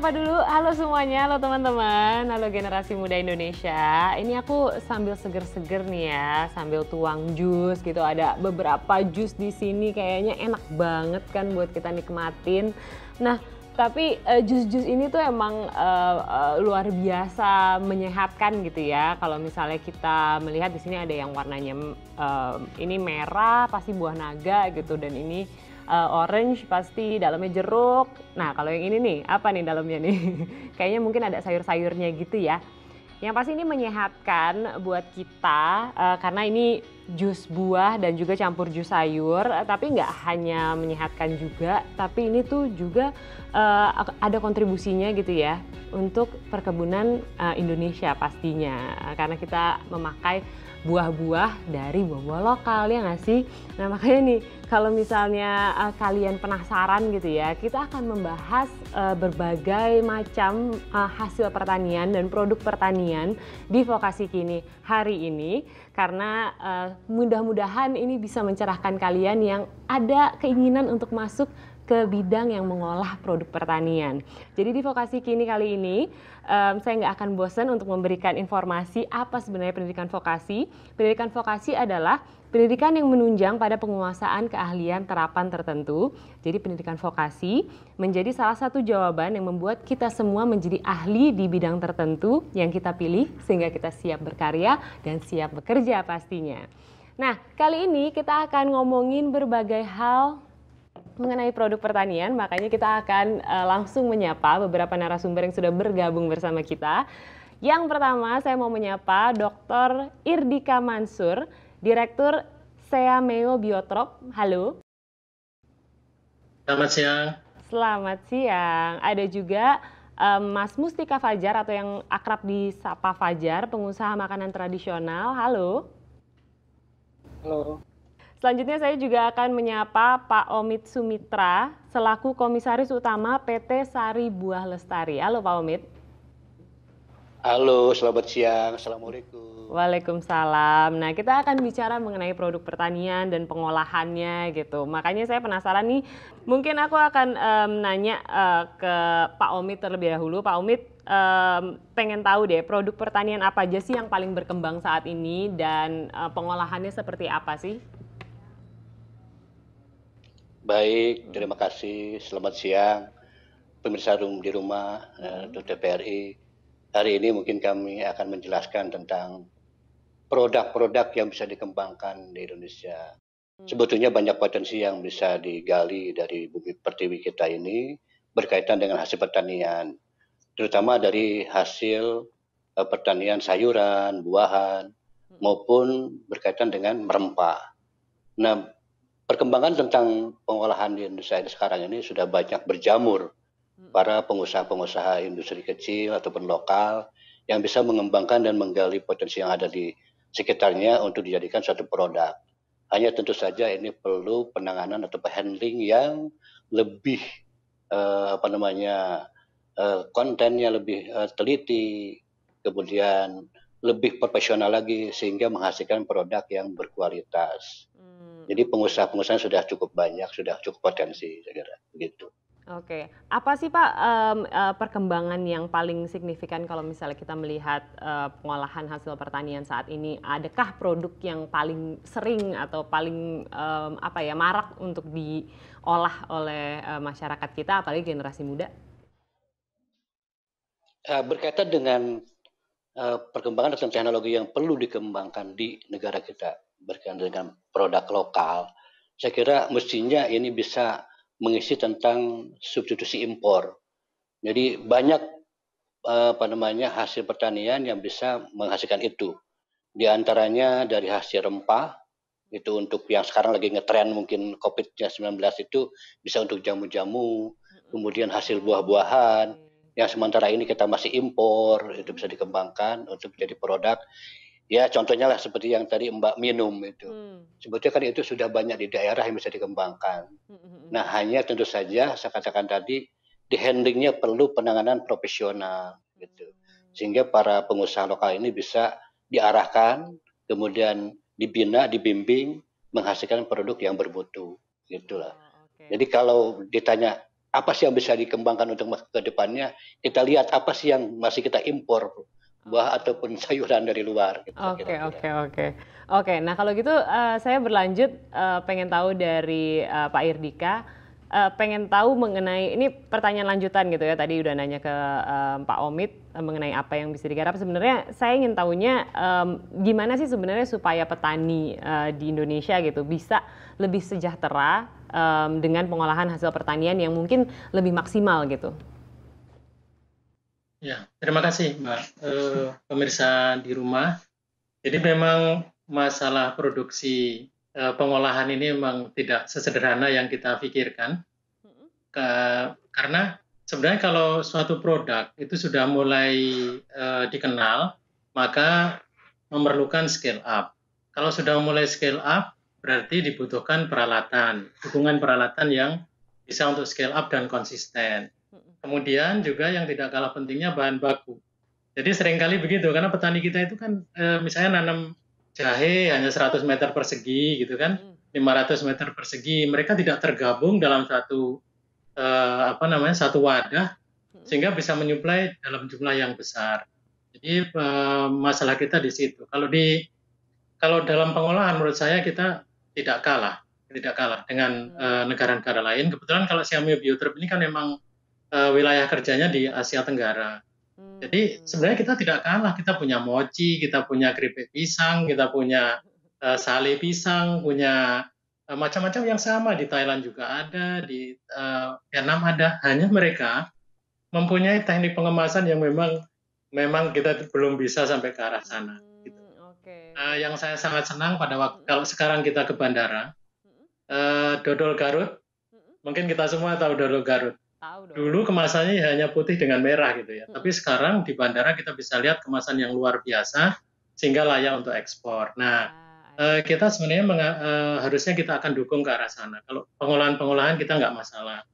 nyapa dulu. Halo semuanya, halo teman-teman, halo generasi muda Indonesia. Ini aku sambil seger-seger nih ya, sambil tuang jus gitu. Ada beberapa jus di sini kayaknya enak banget kan buat kita nikmatin. Nah, tapi eh, jus-jus ini tuh emang uh, uh, luar biasa menyehatkan gitu ya. Kalau misalnya kita melihat di sini ada yang warnanya uh, ini merah, pasti buah naga gitu dan ini uh, orange pasti dalamnya jeruk. Nah, kalau yang ini nih, apa nih dalamnya nih? Kayaknya mungkin ada sayur-sayurnya gitu ya. Yang pasti ini menyehatkan buat kita uh, karena ini jus buah dan juga campur jus sayur. Eh, tapi nggak hanya menyehatkan juga, tapi ini tuh juga uh, ada kontribusinya gitu ya untuk perkebunan uh, Indonesia pastinya. Karena kita memakai buah-buah dari buah-buah lokal ya nggak sih? Nah makanya nih kalau misalnya uh, kalian penasaran gitu ya, kita akan membahas uh, berbagai macam uh, hasil pertanian dan produk pertanian di Vokasi Kini hari ini karena uh, mudah-mudahan ini bisa mencerahkan kalian yang ada keinginan untuk masuk ke bidang yang mengolah produk pertanian. Jadi di vokasi kini kali ini um, saya nggak akan bosan untuk memberikan informasi apa sebenarnya pendidikan vokasi. Pendidikan vokasi adalah pendidikan yang menunjang pada penguasaan keahlian terapan tertentu. Jadi pendidikan vokasi menjadi salah satu jawaban yang membuat kita semua menjadi ahli di bidang tertentu yang kita pilih sehingga kita siap berkarya dan siap bekerja pastinya. Nah, kali ini kita akan ngomongin berbagai hal mengenai produk pertanian, makanya kita akan uh, langsung menyapa beberapa narasumber yang sudah bergabung bersama kita. Yang pertama, saya mau menyapa Dr. Irdika Mansur, Direktur Seameo Biotrop. Halo. Selamat siang. Selamat siang. Ada juga um, Mas Mustika Fajar atau yang akrab disapa Fajar, pengusaha makanan tradisional. Halo. Halo. Selanjutnya saya juga akan menyapa Pak Omid Sumitra selaku Komisaris Utama PT Sari Buah Lestari. Halo Pak Omid. Halo, selamat siang. Assalamualaikum. Waalaikumsalam. Nah, kita akan bicara mengenai produk pertanian dan pengolahannya gitu. Makanya saya penasaran nih, mungkin aku akan um, nanya uh, ke Pak Omid terlebih dahulu. Pak Omid, um, pengen tahu deh produk pertanian apa aja sih yang paling berkembang saat ini dan uh, pengolahannya seperti apa sih? Baik, terima kasih. Selamat siang, pemirsa rum di rumah Uh, eh, hmm. DPRI. Hari ini mungkin kami akan menjelaskan tentang produk-produk yang bisa dikembangkan di Indonesia. Hmm. Sebetulnya banyak potensi yang bisa digali dari bumi pertiwi kita ini berkaitan dengan hasil pertanian, terutama dari hasil uh, pertanian sayuran, buahan, hmm. maupun berkaitan dengan rempah. Nah, perkembangan tentang pengolahan di Indonesia sekarang ini sudah banyak berjamur hmm. para pengusaha-pengusaha industri kecil ataupun lokal yang bisa mengembangkan dan menggali potensi yang ada di sekitarnya untuk dijadikan suatu produk. Hanya tentu saja ini perlu penanganan atau handling yang lebih eh, apa namanya eh, kontennya lebih eh, teliti, kemudian lebih profesional lagi sehingga menghasilkan produk yang berkualitas. Hmm. Jadi pengusaha-pengusaha sudah cukup banyak, sudah cukup potensi saya kira begitu. Oke, apa sih Pak um, uh, perkembangan yang paling signifikan kalau misalnya kita melihat uh, pengolahan hasil pertanian saat ini? Adakah produk yang paling sering atau paling um, apa ya marak untuk diolah oleh uh, masyarakat kita, apalagi generasi muda? Uh, berkaitan dengan uh, perkembangan dan teknologi yang perlu dikembangkan di negara kita berkaitan dengan produk lokal, saya kira mestinya ini bisa mengisi tentang substitusi impor. Jadi banyak eh, apa namanya hasil pertanian yang bisa menghasilkan itu. Di antaranya dari hasil rempah itu untuk yang sekarang lagi ngetren mungkin COVID-19 itu bisa untuk jamu-jamu, kemudian hasil buah-buahan hmm. yang sementara ini kita masih impor itu bisa dikembangkan untuk menjadi produk Ya contohnya lah seperti yang tadi Mbak minum itu. Hmm. Sebetulnya kan itu sudah banyak di daerah yang bisa dikembangkan. Hmm, hmm, hmm. Nah hanya tentu saja saya katakan tadi di handlingnya perlu penanganan profesional gitu. Sehingga para pengusaha lokal ini bisa diarahkan, kemudian dibina, dibimbing, menghasilkan produk yang bermutu gitulah. Hmm. Ah, okay. Jadi kalau ditanya apa sih yang bisa dikembangkan untuk ke depannya, kita lihat apa sih yang masih kita impor buah ataupun sayuran dari luar. Gitu, oke oke oke oke. Nah kalau gitu uh, saya berlanjut uh, pengen tahu dari uh, Pak Irdika uh, pengen tahu mengenai ini pertanyaan lanjutan gitu ya tadi udah nanya ke uh, Pak Omid uh, mengenai apa yang bisa digarap sebenarnya saya ingin tahunya um, gimana sih sebenarnya supaya petani uh, di Indonesia gitu bisa lebih sejahtera um, dengan pengolahan hasil pertanian yang mungkin lebih maksimal gitu. Ya, terima kasih Mbak. E, pemirsa di rumah, jadi memang masalah produksi e, pengolahan ini memang tidak sesederhana yang kita pikirkan. Ke, karena sebenarnya kalau suatu produk itu sudah mulai e, dikenal, maka memerlukan scale up. Kalau sudah mulai scale up, berarti dibutuhkan peralatan, dukungan peralatan yang bisa untuk scale up dan konsisten. Kemudian juga yang tidak kalah pentingnya bahan baku. Jadi seringkali begitu karena petani kita itu kan e, misalnya nanam jahe hanya 100 meter persegi gitu kan. 500 hmm. meter persegi. Mereka tidak tergabung dalam satu e, apa namanya satu wadah hmm. sehingga bisa menyuplai dalam jumlah yang besar. Jadi e, masalah kita di situ. Kalau di kalau dalam pengolahan menurut saya kita tidak kalah, tidak kalah dengan hmm. negara-negara hmm. lain. Kebetulan kalau Siamio Bioterp ini kan memang uh, wilayah kerjanya di Asia Tenggara. Hmm. Jadi sebenarnya kita tidak kalah, kita punya mochi, kita punya keripik pisang, kita punya uh, sale pisang, punya uh, macam-macam yang sama di Thailand juga ada, di uh, Vietnam ada. Hanya mereka mempunyai teknik pengemasan yang memang memang kita belum bisa sampai ke arah sana. Hmm, gitu. Okay. Uh, yang saya sangat senang pada waktu hmm. kalau sekarang kita ke bandara, uh, dodol Garut, mungkin kita semua tahu dodol Garut. Tahu dong. Dulu kemasannya ya hanya putih dengan merah gitu ya. Hmm. Tapi sekarang di bandara kita bisa lihat kemasan yang luar biasa sehingga layak untuk ekspor. Nah, ah, eh, iya. kita sebenarnya menga- eh, harusnya kita akan dukung ke arah sana. Kalau pengolahan-pengolahan kita nggak masalah.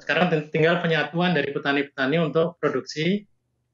Sekarang tinggal penyatuan dari petani-petani untuk produksi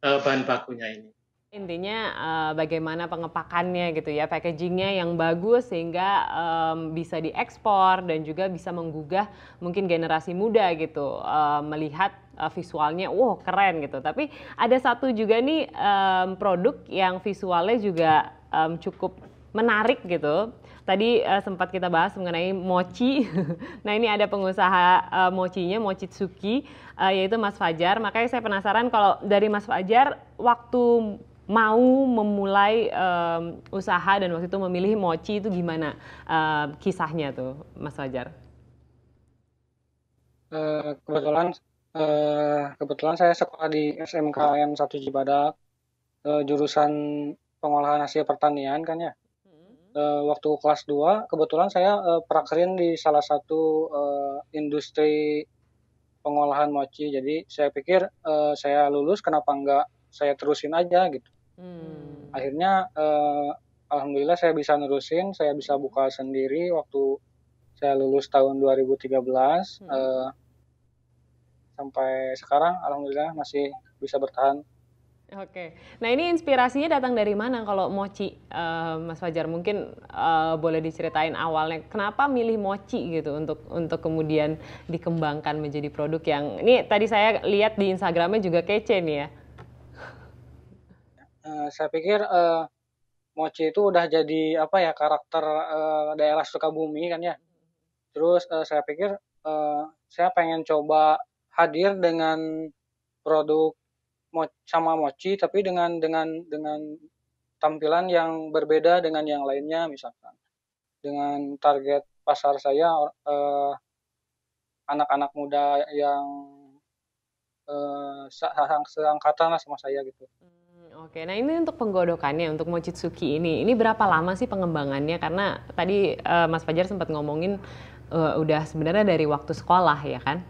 eh, bahan bakunya ini. Intinya uh, bagaimana pengepakannya gitu ya, packagingnya yang bagus sehingga um, bisa diekspor dan juga bisa menggugah mungkin generasi muda gitu uh, melihat uh, visualnya, wow keren gitu. Tapi ada satu juga nih um, produk yang visualnya juga um, cukup menarik gitu. Tadi uh, sempat kita bahas mengenai mochi. nah ini ada pengusaha uh, mochinya, mochi Tsuki, uh, yaitu Mas Fajar. Makanya saya penasaran kalau dari Mas Fajar, waktu mau memulai um, usaha dan waktu itu memilih mochi itu gimana um, kisahnya tuh Mas Fajar? Uh, kebetulan uh, kebetulan saya sekolah di SMKN Satu Cibadak uh, jurusan pengolahan hasil pertanian kan ya. Uh, waktu kelas 2 kebetulan saya uh, prakerin di salah satu uh, industri pengolahan mochi. Jadi saya pikir uh, saya lulus kenapa enggak saya terusin aja gitu. Hmm. Akhirnya uh, alhamdulillah saya bisa nerusin, saya bisa buka sendiri waktu saya lulus tahun 2013 hmm. uh, sampai sekarang alhamdulillah masih bisa bertahan. Oke, nah ini inspirasinya datang dari mana kalau mochi, uh, Mas Fajar mungkin uh, boleh diceritain awalnya kenapa milih mochi gitu untuk untuk kemudian dikembangkan menjadi produk yang ini tadi saya lihat di Instagramnya juga kece nih ya. Eh, saya pikir uh, Mochi itu udah jadi apa ya karakter uh, daerah Sukabumi kan ya. Terus uh, saya pikir uh, saya pengen coba hadir dengan produk mo sama Mochi tapi dengan dengan dengan tampilan yang berbeda dengan yang lainnya misalkan dengan target pasar saya anak anak-anak muda yang uh, seangkatan lah sama saya gitu. Hmm. Oke, nah ini untuk penggodokannya, untuk mochitsuki ini, ini berapa lama sih pengembangannya? Karena tadi uh, Mas Fajar sempat ngomongin uh, udah sebenarnya dari waktu sekolah ya kan?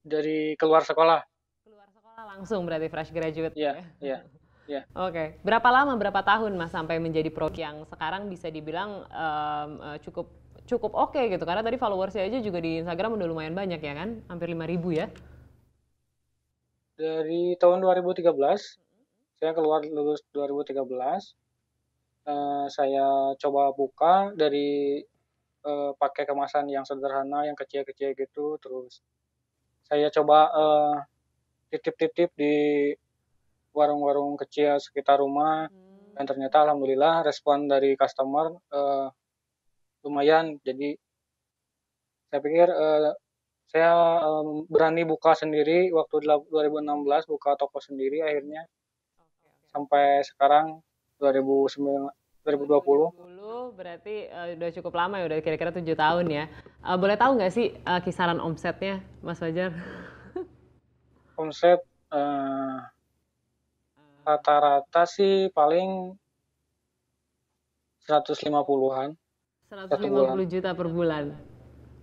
Dari keluar sekolah. Keluar sekolah langsung berarti fresh graduate iya, ya? Iya, iya. Ya. Oke, okay. berapa lama, berapa tahun Mas sampai menjadi pro yang sekarang bisa dibilang um, cukup cukup oke okay gitu? Karena tadi followersnya aja juga di Instagram udah lumayan banyak ya kan? Hampir lima ribu ya? Dari tahun 2013, mm-hmm. saya keluar lulus 2013. Uh, eh, saya coba buka dari uh, pakai kemasan yang sederhana, yang kecil-kecil gitu. Terus saya coba eh, titip-titip uh, di warung-warung kecil sekitar rumah. Hmm. Dan ternyata alhamdulillah respon dari customer uh, lumayan. Jadi saya pikir uh, saya um, berani buka sendiri waktu 2016 buka toko sendiri akhirnya sampai sekarang 2019, 2020. 2020 berarti uh, udah cukup lama ya udah kira-kira tujuh -kira tahun ya. Uh, boleh tahu nggak sih uh, kisaran omsetnya Mas Fajar? Omset rata rata-rata sih paling 150-an. 150 juta per bulan.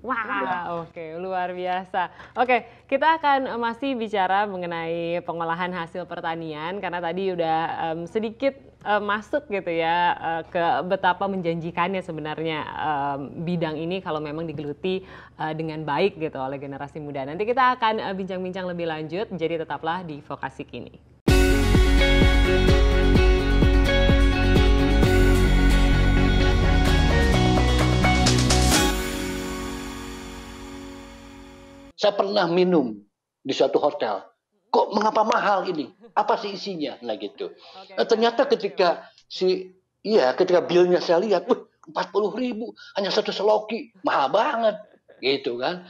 Wow, ya, oke, okay, luar biasa. Oke, okay, kita akan eh, masih bicara mengenai pengolahan hasil pertanian karena tadi udah um, sedikit um, masuk gitu ya uh, ke betapa menjanjikannya sebenarnya um, bidang ini kalau memang digeluti uh, dengan baik gitu oleh generasi muda. Nanti kita akan bincang-bincang uh, lebih lanjut, jadi tetaplah di Vokasi Kini. saya pernah minum di suatu hotel. Kok mengapa mahal ini? Apa sih isinya? Nah gitu. Nah, ternyata ketika si iya ketika billnya saya lihat, empat puluh ribu hanya satu seloki, mahal banget gitu kan.